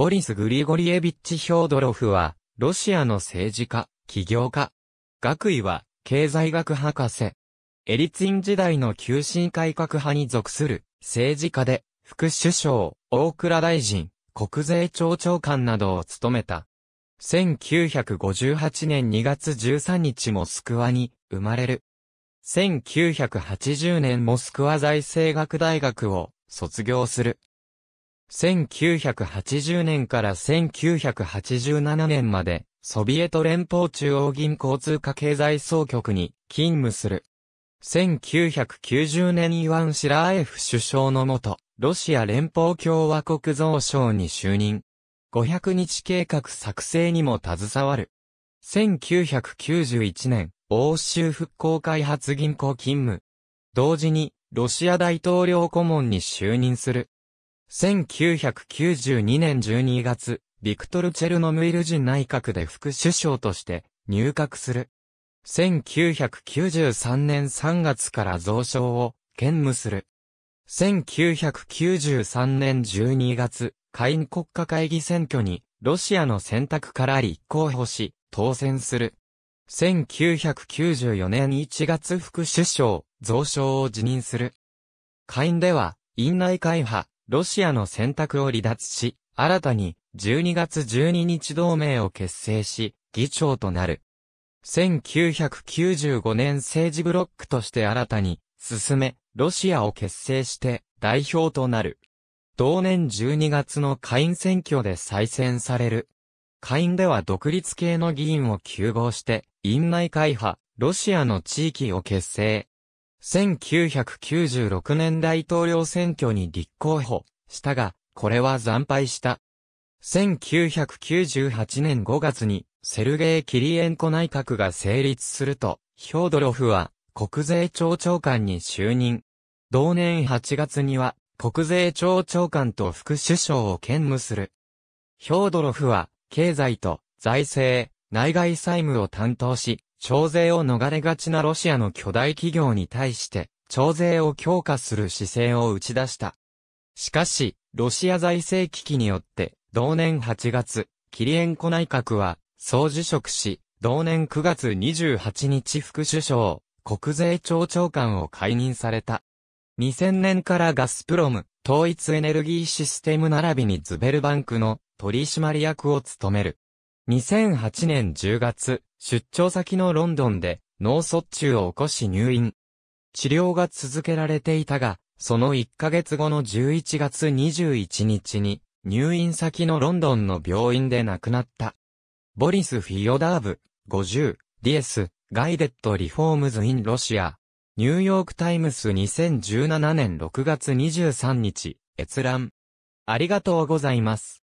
ボリス・グリゴリエビッチ・ヒョードロフは、ロシアの政治家、起業家。学位は、経済学博士。エリツィン時代の急進改革派に属する、政治家で、副首相、大蔵大臣、国税庁長官などを務めた。1958年2月13日モスクワに生まれる。1980年モスクワ財政学大学を卒業する。1980年から1987年まで、ソビエト連邦中央銀行通貨経済総局に勤務する。1990年イワン・シラーエフ首相のもと、ロシア連邦共和国増省に就任。500日計画作成にも携わる。1991年、欧州復興開発銀行勤務。同時に、ロシア大統領顧問に就任する。1992年12月、ビクトル・チェルノムイル人内閣で副首相として入閣する。1993年3月から増相を兼務する。1993年12月、下院国家会議選挙にロシアの選択から立候補し、当選する。1994年1月副首相、増相を辞任する。下院では、院内会派、ロシアの選択を離脱し、新たに12月12日同盟を結成し、議長となる。1995年政治ブロックとして新たに進め、ロシアを結成して代表となる。同年12月の下院選挙で再選される。下院では独立系の議員を休合して、院内会派、ロシアの地域を結成。1996年大統領選挙に立候補したが、これは惨敗した。1998年5月にセルゲイ・キリエンコ内閣が成立すると、ヒョードロフは国税庁長官に就任。同年8月には国税庁長官と副首相を兼務する。ヒョードロフは経済と財政、内外債務を担当し、徴税を逃れがちなロシアの巨大企業に対して、徴税を強化する姿勢を打ち出した。しかし、ロシア財政危機によって、同年8月、キリエンコ内閣は、総辞職し、同年9月28日副首相、国税庁長官を解任された。2000年からガスプロム、統一エネルギーシステム並びにズベルバンクの取締役を務める。2008年10月、出張先のロンドンで脳卒中を起こし入院。治療が続けられていたが、その1ヶ月後の11月21日に、入院先のロンドンの病院で亡くなった。ボリス・フィオダーブ、50、ディエス、ガイデッド・リフォームズ・イン・ロシア。ニューヨーク・タイムス2017年6月23日、閲覧。ありがとうございます。